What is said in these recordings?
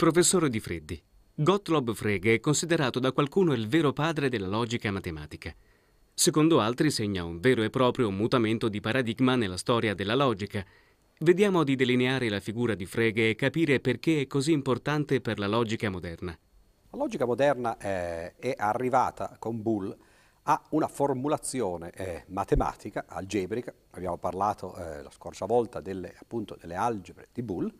Professore di Freddi, Gottlob Frege è considerato da qualcuno il vero padre della logica matematica. Secondo altri segna un vero e proprio mutamento di paradigma nella storia della logica. Vediamo di delineare la figura di Frege e capire perché è così importante per la logica moderna. La logica moderna eh, è arrivata con Bull a una formulazione eh, matematica, algebrica, abbiamo parlato eh, la scorsa volta delle, appunto, delle algebre di Bull,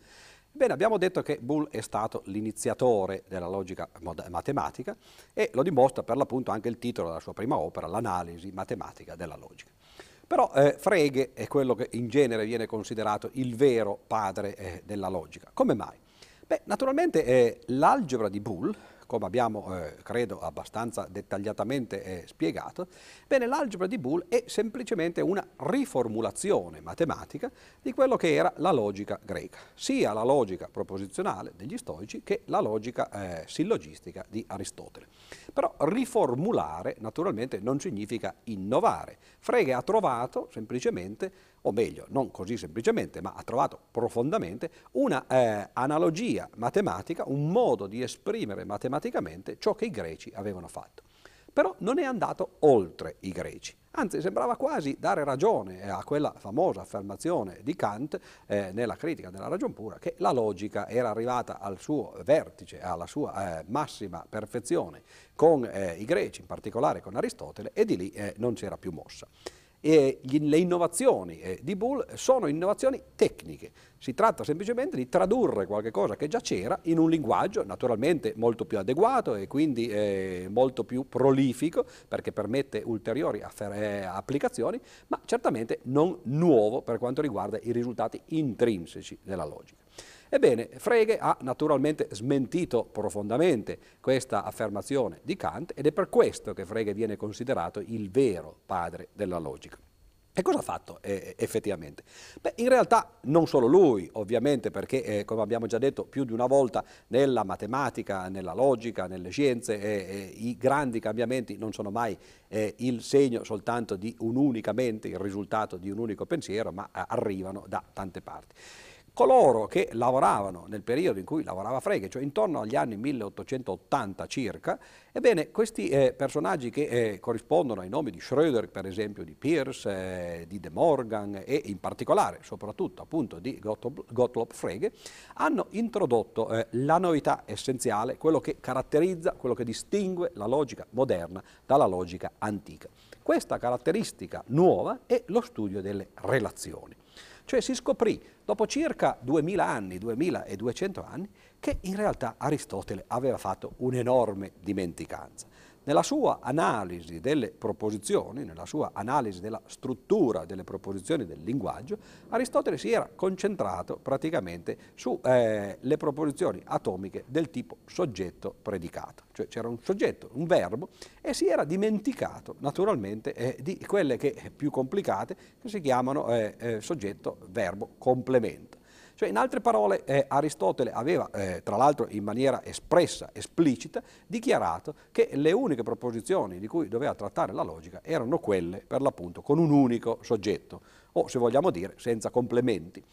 Bene, abbiamo detto che Boole è stato l'iniziatore della logica matematica e lo dimostra per l'appunto anche il titolo della sua prima opera, l'analisi matematica della logica. Però eh, Frege è quello che in genere viene considerato il vero padre eh, della logica. Come mai? Beh, naturalmente eh, l'algebra di Boole come abbiamo, eh, credo, abbastanza dettagliatamente eh, spiegato, bene, l'algebra di Boole è semplicemente una riformulazione matematica di quello che era la logica greca, sia la logica proposizionale degli stoici che la logica eh, sillogistica di Aristotele. Però riformulare naturalmente non significa innovare. Frege ha trovato semplicemente o meglio, non così semplicemente, ma ha trovato profondamente una eh, analogia matematica, un modo di esprimere matematicamente ciò che i greci avevano fatto. Però non è andato oltre i greci. Anzi, sembrava quasi dare ragione a quella famosa affermazione di Kant eh, nella critica della ragion pura, che la logica era arrivata al suo vertice, alla sua eh, massima perfezione con eh, i greci, in particolare con Aristotele, e di lì eh, non si era più mossa e le innovazioni eh, di Bull sono innovazioni tecniche, si tratta semplicemente di tradurre qualcosa che già c'era in un linguaggio naturalmente molto più adeguato e quindi eh, molto più prolifico perché permette ulteriori eh, applicazioni, ma certamente non nuovo per quanto riguarda i risultati intrinseci della logica. Ebbene, Frege ha naturalmente smentito profondamente questa affermazione di Kant ed è per questo che Frege viene considerato il vero padre della logica. E cosa ha fatto eh, effettivamente? Beh, in realtà non solo lui, ovviamente, perché eh, come abbiamo già detto più di una volta nella matematica, nella logica, nelle scienze, eh, eh i grandi cambiamenti non sono mai eh, il segno soltanto di un'unica mente, il risultato di un unico pensiero, ma eh, arrivano da tante parti coloro che lavoravano nel periodo in cui lavorava Frege, cioè intorno agli anni 1880 circa, ebbene questi eh, personaggi che eh, corrispondono ai nomi di Schröder, per esempio, di Pierce, eh, di De Morgan e in particolare, soprattutto appunto di Gottlob, Gottlob Frege, hanno introdotto eh, la novità essenziale, quello che caratterizza, quello che distingue la logica moderna dalla logica antica. Questa caratteristica nuova è lo studio delle relazioni. Cioè si scoprì dopo circa 2000 anni, 2200 anni, che in realtà Aristotele aveva fatto un'enorme dimenticanza. Nella sua analisi delle proposizioni, nella sua analisi della struttura delle proposizioni del linguaggio, Aristotele si era concentrato praticamente sulle eh, proposizioni atomiche del tipo soggetto-predicato, cioè c'era un soggetto, un verbo, e si era dimenticato naturalmente eh, di quelle che più complicate che si chiamano eh, eh soggetto-verbo-complemento. Cioè, in altre parole, eh, Aristotele aveva, eh, tra l'altro in maniera espressa, esplicita, dichiarato che le uniche proposizioni di cui doveva trattare la logica erano quelle, per l'appunto, con un unico soggetto, o se vogliamo dire, senza complementi.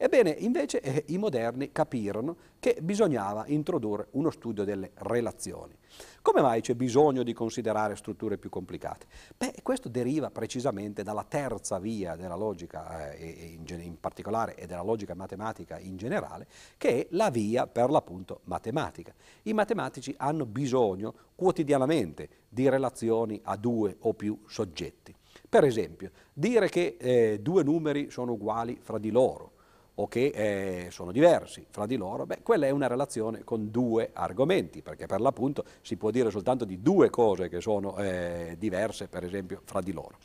Ebbene, invece eh, i moderni capirono che bisognava introdurre uno studio delle relazioni. Come mai c'è bisogno di considerare strutture più complicate? Beh, questo deriva precisamente dalla terza via della logica eh, in, in, particolare e della logica matematica in generale, che è la via per l'appunto matematica. I matematici hanno bisogno quotidianamente di relazioni a due o più soggetti. Per esempio, dire che eh, due numeri sono uguali fra di loro, o che eh, sono diversi fra di loro, beh, quella è una relazione con due argomenti, perché per l'appunto si può dire soltanto di due cose che sono eh, diverse, per esempio, fra di loro.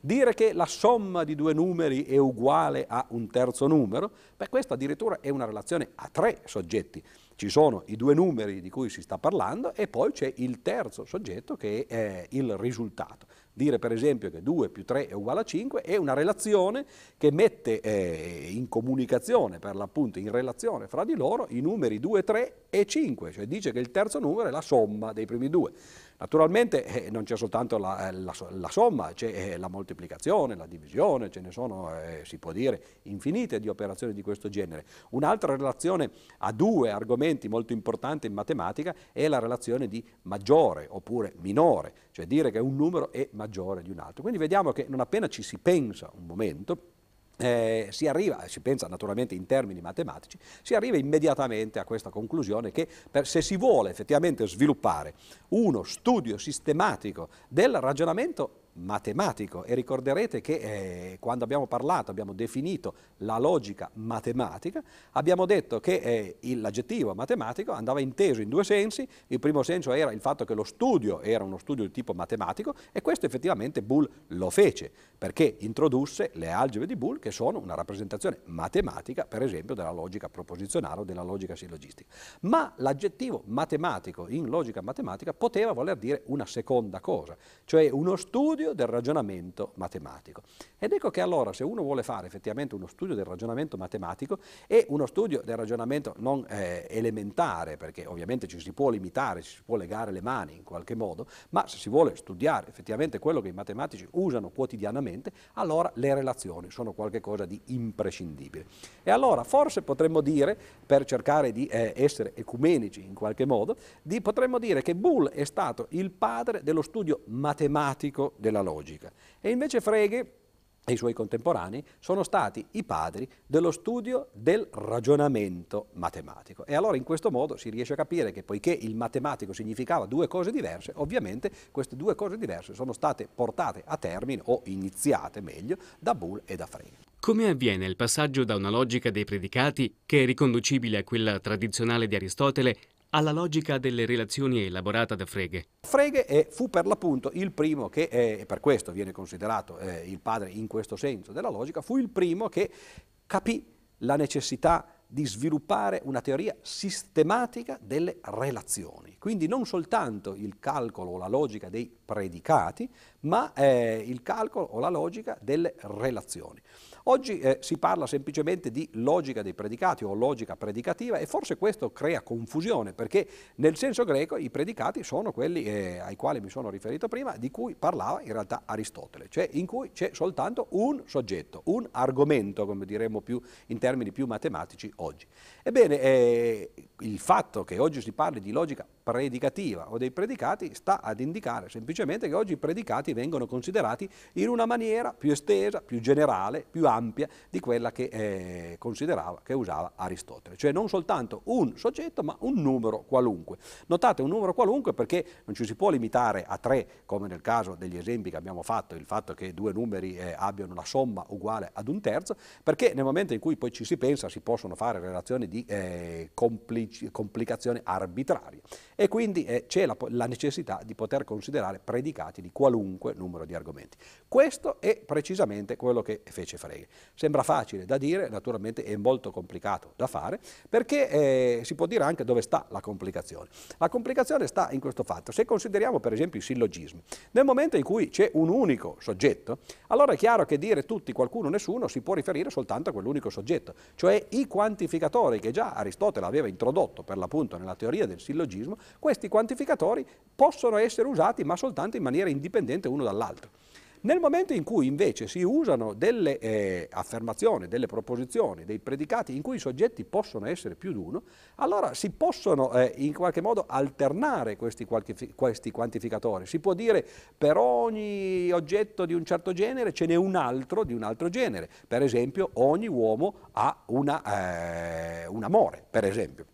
Dire che la somma di due numeri è uguale a un terzo numero, beh, questa addirittura è una relazione a tre soggetti. Ci sono i due numeri di cui si sta parlando e poi c'è il terzo soggetto che è eh, il risultato dire per esempio che 2 più 3 è uguale a 5 è una relazione che mette eh, in comunicazione, per l'appunto in relazione fra di loro, i numeri 2, 3 e 5, cioè dice che il terzo numero è la somma dei primi due. Naturalmente eh, non c'è soltanto la, eh, la, la somma, c'è eh, la moltiplicazione, la divisione, ce ne sono, eh, si può dire, infinite di operazioni di questo genere. Un'altra relazione a due argomenti molto importanti in matematica è la relazione di maggiore oppure minore, cioè dire che un numero è maggiore maggiore di un altro. Quindi vediamo che non appena ci si pensa un momento, eh, si arriva, si pensa naturalmente in termini matematici, si arriva immediatamente a questa conclusione che per, se si vuole effettivamente sviluppare uno studio sistematico del ragionamento matematico e ricorderete che eh, quando abbiamo parlato, abbiamo definito la logica matematica, abbiamo detto che eh, l'aggettivo matematico andava inteso in due sensi, il primo senso era il fatto che lo studio era uno studio di tipo matematico e questo effettivamente Bull lo fece perché introdusse le algebre di Bull che sono una rappresentazione matematica per esempio della logica proposizionale o della logica sillogistica, ma l'aggettivo matematico in logica matematica poteva voler dire una seconda cosa, cioè uno studio studio del ragionamento matematico. Ed ecco che allora se uno vuole fare effettivamente uno studio del ragionamento matematico e uno studio del ragionamento non eh, elementare, perché ovviamente ci si può limitare, ci si può legare le mani in qualche modo, ma se si vuole studiare effettivamente quello che i matematici usano quotidianamente, allora le relazioni sono qualcosa di imprescindibile. E allora forse potremmo dire, per cercare di eh, essere ecumenici in qualche modo, di, potremmo dire che Bull è stato il padre dello studio matematico della della logica. E invece Frege e i suoi contemporanei sono stati i padri dello studio del ragionamento matematico. E allora in questo modo si riesce a capire che poiché il matematico significava due cose diverse, ovviamente queste due cose diverse sono state portate a termine, o iniziate meglio, da Boole e da Frege. Come avviene il passaggio da una logica dei predicati, che è riconducibile a quella tradizionale di Aristotele, alla logica delle relazioni elaborata da Frege. Frege eh, fu per l'appunto il primo che, eh, e per questo viene considerato eh, il padre in questo senso della logica, fu il primo che capì la necessità di sviluppare una teoria sistematica delle relazioni. Quindi non soltanto il calcolo o la logica dei predicati, ma è il calcolo o la logica delle relazioni. Oggi eh, si parla semplicemente di logica dei predicati o logica predicativa e forse questo crea confusione perché nel senso greco i predicati sono quelli eh, ai quali mi sono riferito prima, di cui parlava in realtà Aristotele, cioè in cui c'è soltanto un soggetto, un argomento, come diremmo più, in termini più matematici oggi. Ebbene, eh, il fatto che oggi si parli di logica predicativa o dei predicati sta ad indicare semplicemente semplicemente che oggi i predicati vengono considerati in una maniera più estesa, più generale, più ampia di quella che, eh, considerava, che usava Aristotele. Cioè non soltanto un soggetto, ma un numero qualunque. Notate un numero qualunque perché non ci si può limitare a tre, come nel caso degli esempi che abbiamo fatto, il fatto che due numeri eh, abbiano una somma uguale ad un terzo, perché nel momento in cui poi ci si pensa si possono fare relazioni di eh, complicazione arbitraria. E quindi eh, c'è la, la necessità di poter considerare predicati di qualunque numero di argomenti. Questo è precisamente quello che fece Frege. Sembra facile da dire, naturalmente è molto complicato da fare, perché eh, si può dire anche dove sta la complicazione. La complicazione sta in questo fatto. Se consideriamo per esempio i sillogismi, nel momento in cui c'è un unico soggetto, allora è chiaro che dire tutti, qualcuno, nessuno si può riferire soltanto a quell'unico soggetto, cioè i quantificatori che già Aristotele aveva introdotto per l'appunto nella teoria del sillogismo, questi quantificatori possono essere usati ma soltanto soltanto in maniera indipendente uno dall'altro. Nel momento in cui invece si usano delle eh, affermazioni, delle proposizioni, dei predicati in cui i soggetti possono essere più di uno, allora si possono eh, in qualche modo alternare questi, questi, quantificatori. Si può dire per ogni oggetto di un certo genere ce n'è un altro di un altro genere. Per esempio ogni uomo ha una, eh, un amore, per esempio.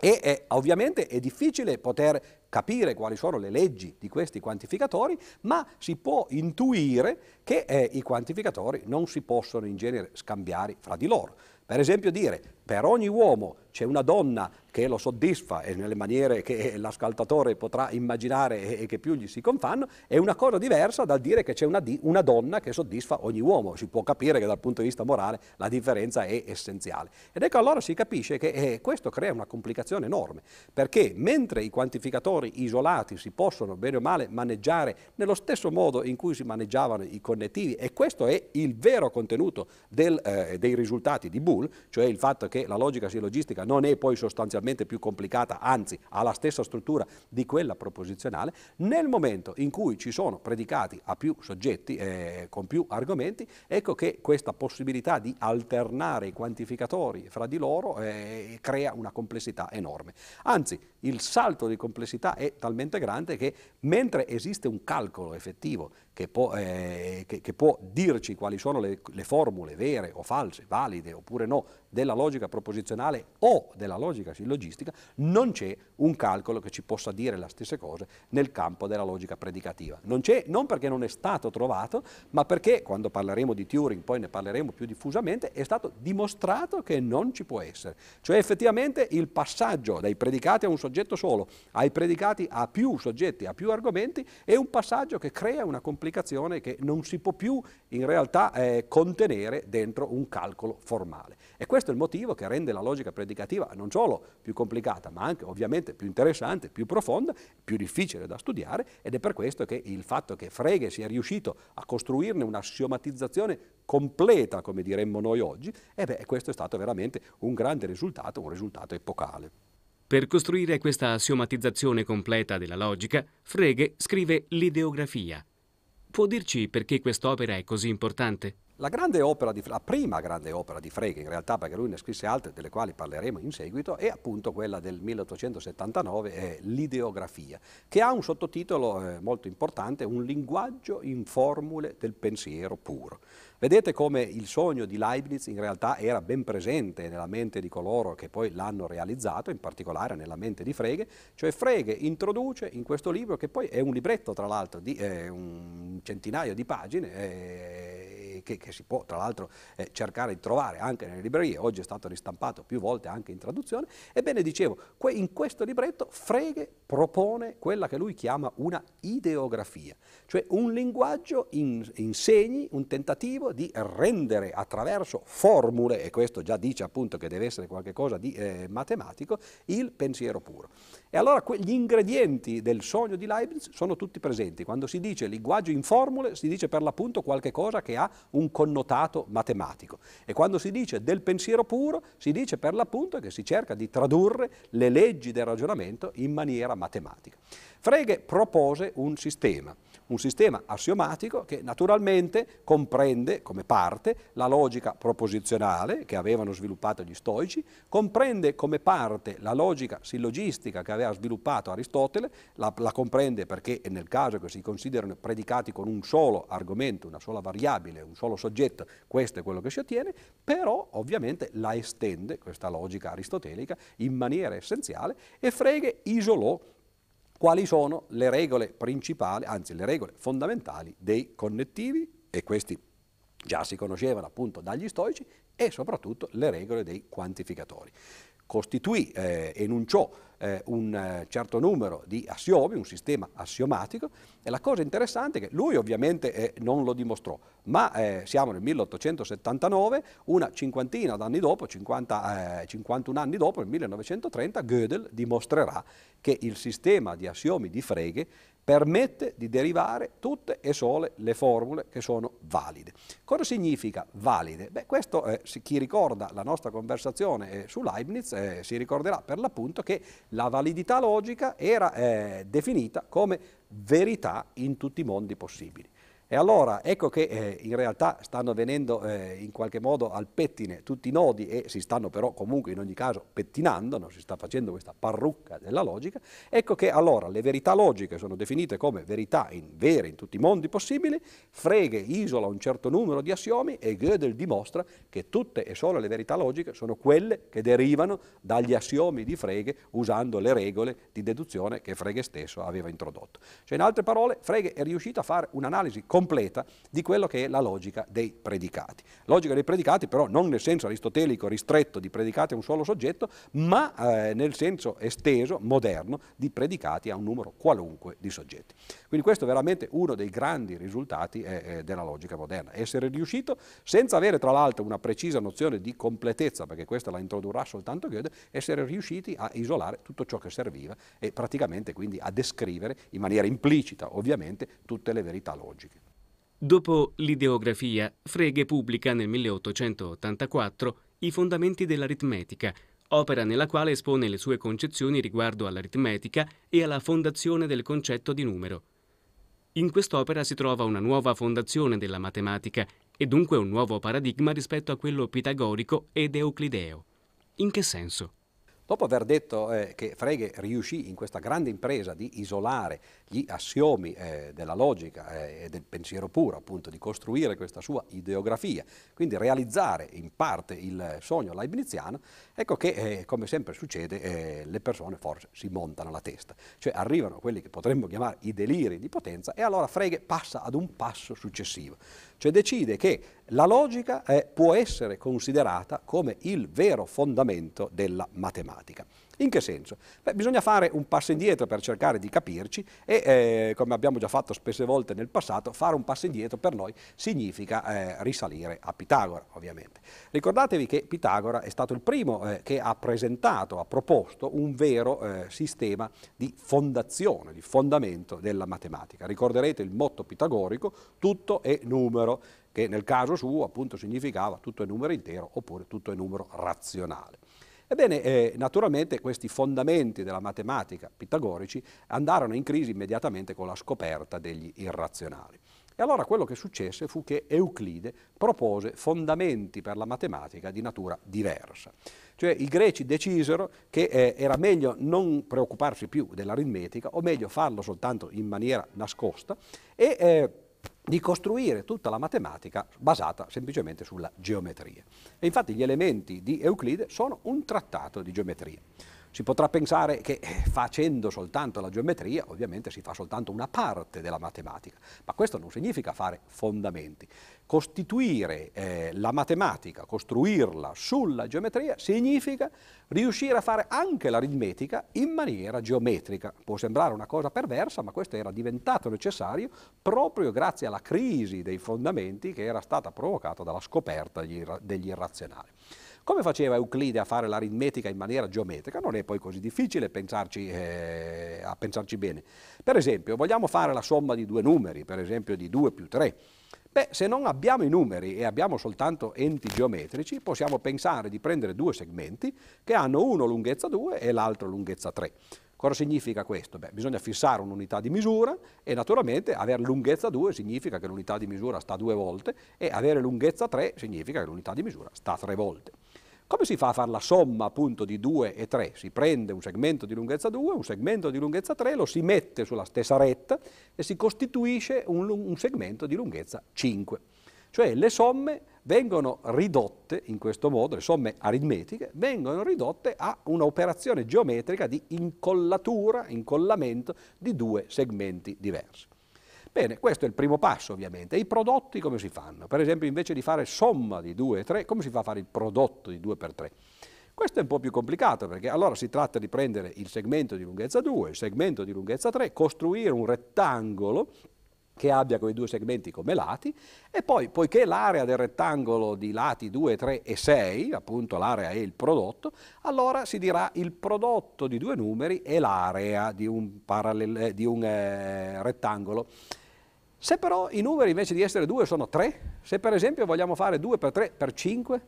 E eh, ovviamente è difficile poter capire quali sono le leggi di questi quantificatori, ma si può intuire che eh, i quantificatori non si possono in genere scambiare fra di loro. Per esempio dire per ogni uomo c'è una donna che lo soddisfa e nelle maniere che l'ascoltatore potrà immaginare e che più gli si confanno, è una cosa diversa dal dire che c'è una, di, una, donna che soddisfa ogni uomo. Si può capire che dal punto di vista morale la differenza è essenziale. Ed ecco allora si capisce che eh, questo crea una complicazione enorme, perché mentre i quantificatori isolati si possono bene o male maneggiare nello stesso modo in cui si maneggiavano i connettivi, e questo è il vero contenuto del, eh, dei risultati di Boole, cioè il fatto che che la logica sillogistica non è poi sostanzialmente più complicata, anzi ha la stessa struttura di quella proposizionale, nel momento in cui ci sono predicati a più soggetti eh, con più argomenti, ecco che questa possibilità di alternare i quantificatori fra di loro eh, crea una complessità enorme. Anzi, il salto di complessità è talmente grande che mentre esiste un calcolo effettivo che può, eh, che, che può dirci quali sono le, le formule vere o false, valide oppure no, della logica proposizionale o della logica sillogistica, non c'è un calcolo che ci possa dire le stesse cose nel campo della logica predicativa. Non c'è non perché non è stato trovato, ma perché quando parleremo di Turing, poi ne parleremo più diffusamente, è stato dimostrato che non ci può essere. Cioè effettivamente il passaggio dai predicati a un soggetto soggetto solo, ai predicati a più soggetti, a più argomenti, è un passaggio che crea una complicazione che non si può più in realtà eh, contenere dentro un calcolo formale. E questo è il motivo che rende la logica predicativa non solo più complicata, ma anche ovviamente più interessante, più profonda, più difficile da studiare ed è per questo che il fatto che Frege sia riuscito a costruirne una assiomatizzazione completa, come diremmo noi oggi, e beh, questo è stato veramente un grande risultato, un risultato epocale. Per costruire questa assiomatizzazione completa della logica, Frege scrive l'ideografia. Può dirci perché quest'opera è così importante? La, di, la, prima grande opera di Frege, in realtà perché lui ne scrisse altre, delle quali parleremo in seguito, è appunto quella del 1879, eh, l'ideografia, che ha un sottotitolo eh, molto importante, un linguaggio in formule del pensiero puro. Vedete come il sogno di Leibniz in realtà era ben presente nella mente di coloro che poi l'hanno realizzato, in particolare nella mente di Frege, cioè Frege introduce in questo libro, che poi è un libretto tra l'altro di eh, un centinaio di pagine, eh, che, che, si può tra l'altro eh, cercare di trovare anche nelle librerie, oggi è stato ristampato più volte anche in traduzione, ebbene dicevo, que in questo libretto Frege propone quella che lui chiama una ideografia, cioè un linguaggio in, in segni, un tentativo di rendere attraverso formule, e questo già dice appunto che deve essere qualcosa di eh, matematico, il pensiero puro. E allora gli ingredienti del sogno di Leibniz sono tutti presenti. Quando si dice linguaggio in formule si dice per l'appunto qualche cosa che ha un connotato matematico. E quando si dice del pensiero puro, si dice per l'appunto che si cerca di tradurre le leggi del ragionamento in maniera matematica. Frege propose un sistema, un sistema assiomatico che naturalmente comprende come parte la logica proposizionale che avevano sviluppato gli stoici, comprende come parte la logica sillogistica che aveva sviluppato Aristotele, la, la comprende perché nel caso che si considerano predicati con un solo argomento, una sola variabile, un solo soggetto, questo è quello che si ottiene, però ovviamente la estende, questa logica aristotelica, in maniera essenziale e Frege isolò quali sono le regole principali, anzi le regole fondamentali dei connettivi, e questi già si conoscevano appunto dagli stoici, e soprattutto le regole dei quantificatori. Costituì eh, enunciò eh, un eh, certo numero di assiomi, un sistema assiomatico e la cosa interessante è che lui ovviamente eh, non lo dimostrò, ma eh, siamo nel 1879, una cinquantina d'anni dopo, 50, 51 eh, anni dopo, nel 1930, Gödel dimostrerà che il sistema di assiomi di Frege permette di derivare tutte e sole le formule che sono valide. Cosa significa valide? Beh, questo eh, chi ricorda la nostra conversazione eh, su Leibniz eh, si ricorderà per l'appunto che la validità logica era eh, definita come verità in tutti i mondi possibili. E allora ecco che eh, in realtà stanno venendo eh, in qualche modo al pettine tutti i nodi e si stanno però comunque in ogni caso pettinando, non si sta facendo questa parrucca della logica, ecco che allora le verità logiche sono definite come verità in vere in tutti i mondi possibili, Frege isola un certo numero di assiomi e Gödel dimostra che tutte e solo le verità logiche sono quelle che derivano dagli assiomi di Frege usando le regole di deduzione che Frege stesso aveva introdotto. Cioè in altre parole Frege è riuscito a fare un'analisi completa completa di quello che è la logica dei predicati. Logica dei predicati però non nel senso aristotelico ristretto di predicati a un solo soggetto, ma eh, nel senso esteso, moderno, di predicati a un numero qualunque di soggetti. Quindi questo è veramente uno dei grandi risultati eh, eh della logica moderna, essere riuscito senza avere tra l'altro una precisa nozione di completezza, perché questa la introdurrà soltanto Goethe, essere riusciti a isolare tutto ciò che serviva e praticamente quindi a descrivere in maniera implicita ovviamente tutte le verità logiche. Dopo l'ideografia, Frege pubblica nel 1884 I fondamenti dell'aritmetica, opera nella quale espone le sue concezioni riguardo all'aritmetica e alla fondazione del concetto di numero. In quest'opera si trova una nuova fondazione della matematica e dunque un nuovo paradigma rispetto a quello pitagorico ed euclideo. In che senso? Dopo aver detto eh, che Frege riuscì in questa grande impresa di isolare gli assiomi eh, della logica eh, e del pensiero puro, appunto, di costruire questa sua ideografia, quindi realizzare in parte il sogno leibniziano, ecco che, eh, come sempre succede, eh, le persone forse si montano la testa, cioè arrivano quelli che potremmo chiamare i deliri di potenza e allora Frege passa ad un passo successivo, cioè decide che la logica è, può essere considerata come il vero fondamento della matematica. In che senso? Beh, bisogna fare un passo indietro per cercare di capirci e, eh, come abbiamo già fatto spesse volte nel passato, fare un passo indietro per noi significa eh, risalire a Pitagora, ovviamente. Ricordatevi che Pitagora è stato il primo eh, che ha presentato, ha proposto un vero eh, sistema di fondazione, di fondamento della matematica. Ricorderete il motto pitagorico, tutto è numero, che nel caso suo appunto significava tutto è numero intero oppure tutto è numero razionale. Ebbene, eh, naturalmente questi fondamenti della matematica pitagorici andarono in crisi immediatamente con la scoperta degli irrazionali. E allora quello che successe fu che Euclide propose fondamenti per la matematica di natura diversa. Cioè i greci decisero che eh, era meglio non preoccuparsi più dell'aritmetica, o meglio farlo soltanto in maniera nascosta, e eh, di costruire tutta la matematica basata semplicemente sulla geometria. E infatti gli elementi di Euclide sono un trattato di geometria. Si potrà pensare che eh, facendo soltanto la geometria, ovviamente si fa soltanto una parte della matematica, ma questo non significa fare fondamenti. Costituire eh, la matematica, costruirla sulla geometria, significa riuscire a fare anche l'aritmetica in maniera geometrica. Può sembrare una cosa perversa, ma questo era diventato necessario proprio grazie alla crisi dei fondamenti che era stata provocata dalla scoperta degli irrazionali. Come faceva Euclide a fare l'aritmetica in maniera geometrica? Non è poi così difficile pensarci, eh, a pensarci bene. Per esempio, vogliamo fare la somma di due numeri, per esempio di 2 più 3. Beh, se non abbiamo i numeri e abbiamo soltanto enti geometrici, possiamo pensare di prendere due segmenti che hanno uno lunghezza 2 e l'altro lunghezza 3. Cosa significa questo? Beh, bisogna fissare un'unità di misura e naturalmente avere lunghezza 2 significa che l'unità di misura sta due volte e avere lunghezza 3 significa che l'unità di misura sta tre volte. Come si fa a fare la somma appunto di 2 e 3? Si prende un segmento di lunghezza 2, un segmento di lunghezza 3, lo si mette sulla stessa retta e si costituisce un, un segmento di lunghezza 5. Cioè le somme vengono ridotte in questo modo, le somme aritmetiche vengono ridotte a un'operazione geometrica di incollatura, incollamento di due segmenti diversi. Bene, questo è il primo passo ovviamente. I prodotti come si fanno? Per esempio invece di fare somma di 2 e 3, come si fa a fare il prodotto di 2 per 3? Questo è un po' più complicato perché allora si tratta di prendere il segmento di lunghezza 2, il segmento di lunghezza 3, costruire un rettangolo che abbia quei due segmenti come lati e poi poiché l'area del rettangolo di lati 2, 3 e 6, appunto l'area è il prodotto, allora si dirà il prodotto di due numeri è l'area di un, parallel, di un eh, rettangolo. Se però i numeri invece di essere due sono tre, se per esempio vogliamo fare 2 per 3 per 5,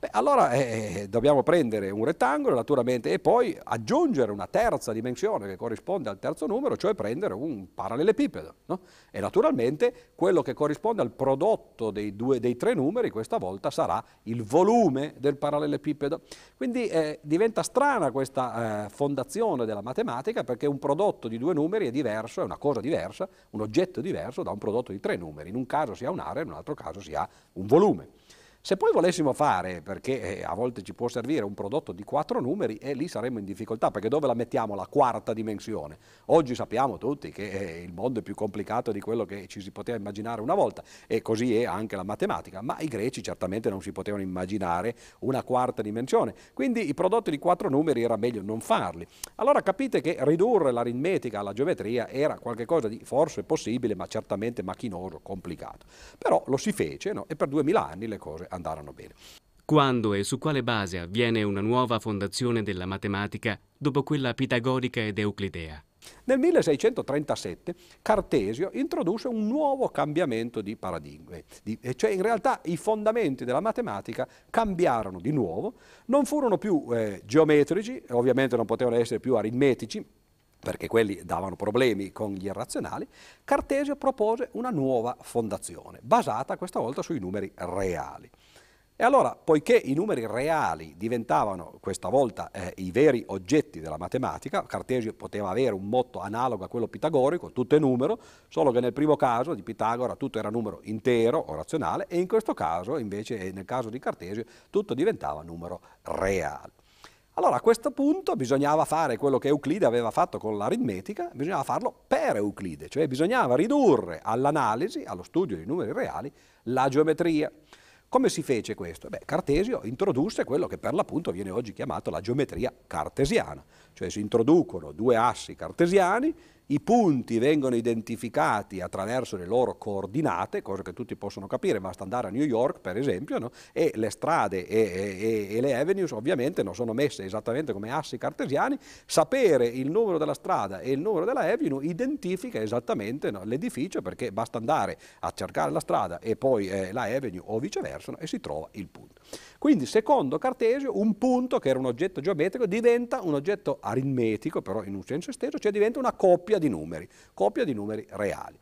Beh, allora eh, eh, dobbiamo prendere un rettangolo naturalmente e poi aggiungere una terza dimensione che corrisponde al terzo numero, cioè prendere un parallelepipedo. No? E naturalmente quello che corrisponde al prodotto dei, due, dei, tre numeri questa volta sarà il volume del parallelepipedo. Quindi eh, diventa strana questa eh, fondazione della matematica perché un prodotto di due numeri è diverso, è una cosa diversa, un oggetto diverso da un prodotto di tre numeri. In un caso si ha un'area, in un altro caso si ha un volume. Se poi volessimo fare, perché eh, a volte ci può servire un prodotto di quattro numeri, e eh, lì saremmo in difficoltà, perché dove la mettiamo la quarta dimensione? Oggi sappiamo tutti che eh, il mondo è più complicato di quello che ci si poteva immaginare una volta, e così è anche la matematica, ma i greci certamente non si potevano immaginare una quarta dimensione, quindi i prodotti di quattro numeri era meglio non farli. Allora capite che ridurre l'aritmetica alla geometria era qualcosa di forse possibile, ma certamente macchinoso, complicato. Però lo si fece no? e per 2000 anni le cose andarono bene. Quando e su quale base avviene una nuova fondazione della matematica dopo quella pitagorica ed euclidea? Nel 1637 Cartesio introduce un nuovo cambiamento di paradigmi, cioè in realtà i fondamenti della matematica cambiarono di nuovo, non furono più eh, geometrici, ovviamente non potevano essere più aritmetici, perché quelli davano problemi con gli irrazionali, Cartesio propose una nuova fondazione, basata questa volta sui numeri reali. E allora, poiché i numeri reali diventavano questa volta eh, i veri oggetti della matematica, Cartesio poteva avere un motto analogo a quello pitagorico, tutto è numero, solo che nel primo caso di Pitagora tutto era numero intero o razionale e in questo caso, invece, nel caso di Cartesio, tutto diventava numero reale. Allora a questo punto bisognava fare quello che Euclide aveva fatto con l'aritmetica, bisognava farlo per Euclide, cioè bisognava ridurre all'analisi, allo studio dei numeri reali, la geometria. Come si fece questo? Beh, Cartesio introdusse quello che per l'appunto viene oggi chiamato la geometria cartesiana, cioè si introducono due assi cartesiani i punti vengono identificati attraverso le loro coordinate, cosa che tutti possono capire, basta andare a New York per esempio, no? e le strade e, e, e, le avenues ovviamente non sono messe esattamente come assi cartesiani, sapere il numero della strada e il numero della avenue identifica esattamente no, l'edificio perché basta andare a cercare la strada e poi eh, la avenue o viceversa no? e si trova il punto. Quindi secondo Cartesio un punto che era un oggetto geometrico diventa un oggetto aritmetico, però in un senso esteso, cioè diventa una coppia copia di numeri, copia di numeri reali.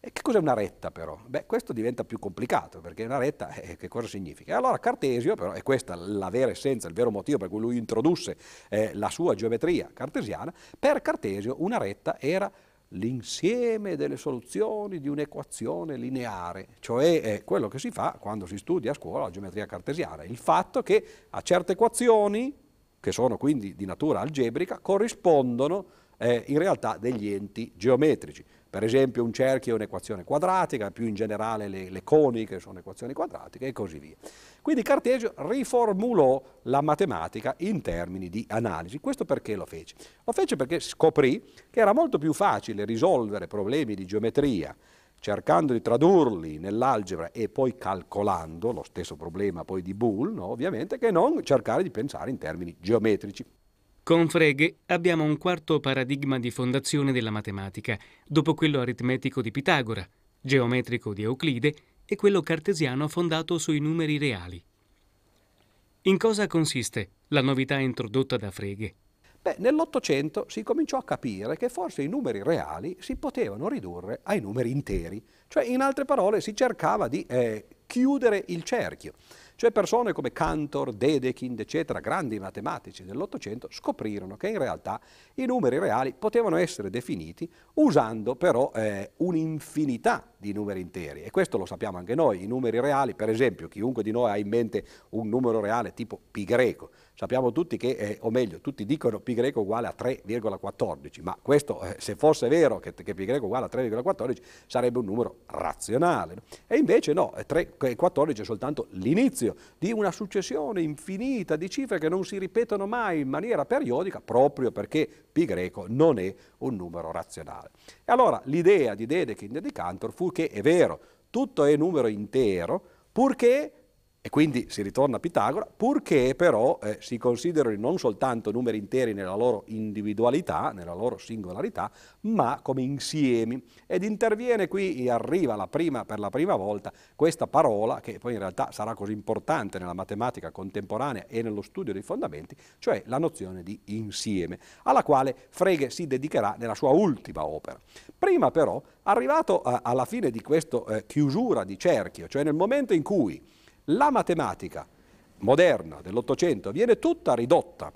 E che cos'è una retta però? Beh, questo diventa più complicato, perché una retta eh, eh, che cosa significa? allora Cartesio, però, è questa la vera essenza, il vero motivo per cui lui introdusse eh, la sua geometria cartesiana, per Cartesio una retta era l'insieme delle soluzioni di un'equazione lineare, cioè è eh, quello che si fa quando si studia a scuola la geometria cartesiana, il fatto che a certe equazioni, che sono quindi di natura algebrica, corrispondono eh, in realtà degli enti geometrici. Per esempio un cerchio è un'equazione quadratica, più in generale le, le coniche sono equazioni quadratiche e così via. Quindi Cartesio riformulò la matematica in termini di analisi. Questo perché lo fece? Lo fece perché scoprì che era molto più facile risolvere problemi di geometria cercando di tradurli nell'algebra e poi calcolando, lo stesso problema poi di Boole, no? ovviamente, che non cercare di pensare in termini geometrici. Con Frege abbiamo un quarto paradigma di fondazione della matematica, dopo quello aritmetico di Pitagora, geometrico di Euclide e quello cartesiano fondato sui numeri reali. In cosa consiste la novità introdotta da Frege? Beh, nell'Ottocento si cominciò a capire che forse i numeri reali si potevano ridurre ai numeri interi, cioè in altre parole si cercava di eh, chiudere il cerchio. Cioè persone come Cantor, Dedekind, eccetera, grandi matematici dell'Ottocento, scoprirono che in realtà i numeri reali potevano essere definiti usando però eh, un'infinità di numeri interi. E questo lo sappiamo anche noi, i numeri reali, per esempio, chiunque di noi ha in mente un numero reale tipo pi greco, sappiamo tutti che, eh, o meglio, tutti dicono pi greco uguale a 3,14, ma questo, eh, se fosse vero che, che pi greco uguale a 3,14, sarebbe un numero razionale. E invece no, 3,14 eh, eh, è soltanto l'inizio inizio di una successione infinita di cifre che non si ripetono mai in maniera periodica proprio perché pi greco non è un numero razionale. E allora l'idea di Dedekind e di Cantor fu che è vero, tutto è numero intero, purché e quindi si ritorna a Pitagora, purché però eh, si considerino non soltanto numeri interi nella loro individualità, nella loro singolarità, ma come insiemi. Ed interviene qui e arriva la prima, per la prima volta questa parola, che poi in realtà sarà così importante nella matematica contemporanea e nello studio dei fondamenti, cioè la nozione di insieme, alla quale Frege si dedicherà nella sua ultima opera. Prima però, arrivato eh, alla fine di questa eh, chiusura di cerchio, cioè nel momento in cui la matematica moderna dell'Ottocento viene tutta ridotta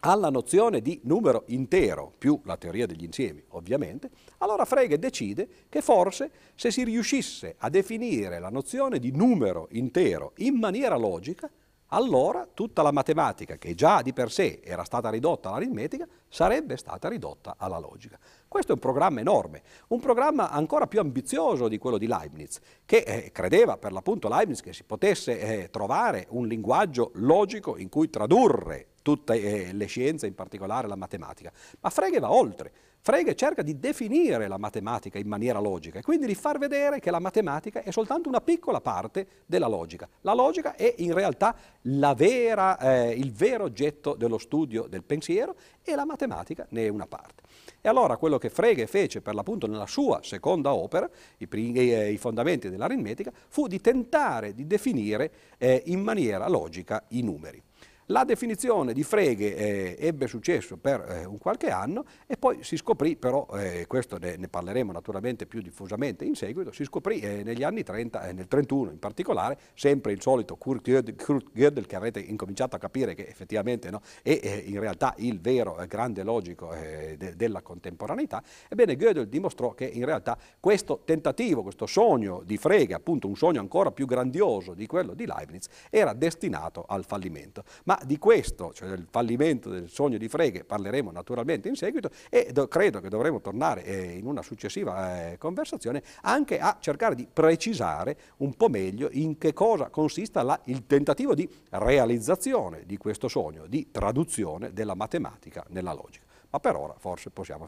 alla nozione di numero intero, più la teoria degli insiemi ovviamente, allora Frege decide che forse se si riuscisse a definire la nozione di numero intero in maniera logica, allora tutta la matematica, che già di per sé era stata ridotta all'aritmetica, sarebbe stata ridotta alla logica. Questo è un programma enorme, un programma ancora più ambizioso di quello di Leibniz, che eh, credeva per l'appunto Leibniz che si potesse eh, trovare un linguaggio logico in cui tradurre tutte eh, le scienze, in particolare la matematica. Ma Frege va oltre, Frege cerca di definire la matematica in maniera logica e quindi di far vedere che la matematica è soltanto una piccola parte della logica. La logica è in realtà vera, eh, il vero oggetto dello studio del pensiero e la matematica ne è una parte. E allora quello che Frege fece per l'appunto nella sua seconda opera, i, eh, i fondamenti dell'aritmetica, fu di tentare di definire eh, in maniera logica i numeri. La definizione di freghe eh, ebbe successo per eh, un qualche anno e poi si scoprì, però eh, questo ne, ne, parleremo naturalmente più diffusamente in seguito, si scoprì eh, negli anni 30, eh, nel 31 in particolare, sempre il solito Kurt Gödel che avrete incominciato a capire che effettivamente no, è in realtà il vero eh, grande logico de, della contemporaneità, ebbene Gödel dimostrò che in realtà questo tentativo, questo sogno di freghe, appunto un sogno ancora più grandioso di quello di Leibniz, era destinato al fallimento. Ma di questo, cioè del fallimento del sogno di Freghe, parleremo naturalmente in seguito e do, credo che dovremo tornare eh, in una successiva eh, conversazione anche a cercare di precisare un po' meglio in che cosa consista la, il tentativo di realizzazione di questo sogno, di traduzione della matematica nella logica. Ma per ora forse possiamo...